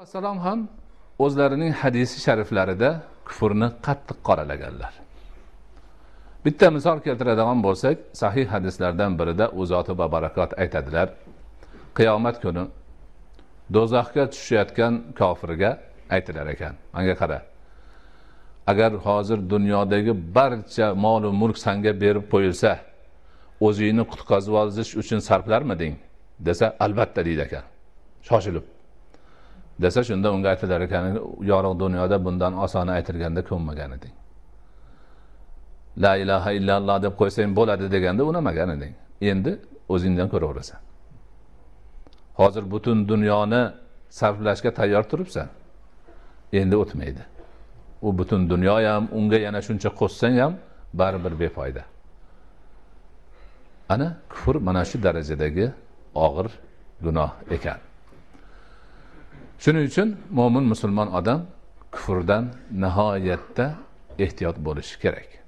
vassalom ham o'zlarining hadisi shariflarida kufrni qattiq qoralaganlar bitta misol keltiradigan bo'lsak sahih hadislardan birida u zoti babarakot aytadilar qiyomat kuni do'zaxga tushayotgan kofirga aytilar ekan manga qara agar hozir dunyodagi barcha molu mulk sanga berib qo'yilsa o'zingni qutqazib olish uchun sarflarmiding desa albatta deydi ekan shoshilib desa shunda unga aytilar ekan yorug' dunyoda bundan oson aytilganda ko'nmagan eding la ilaha illalloh deb qo'ysang bo'ladi deganda unamagan eding endi o'zingdan ko'raverasan hozir butun dunyoni sarflashga tayyor turibsan endi o'tmaydi u butun dunyo ham unga yana shuncha qo'shsang ham baribir befoyda ana kufr mana shu darajadagi og'ir gunoh ekan shuning uchun mo'min musulmon odam kufrdan nihoyatda ehtiyot bo'lishi kerak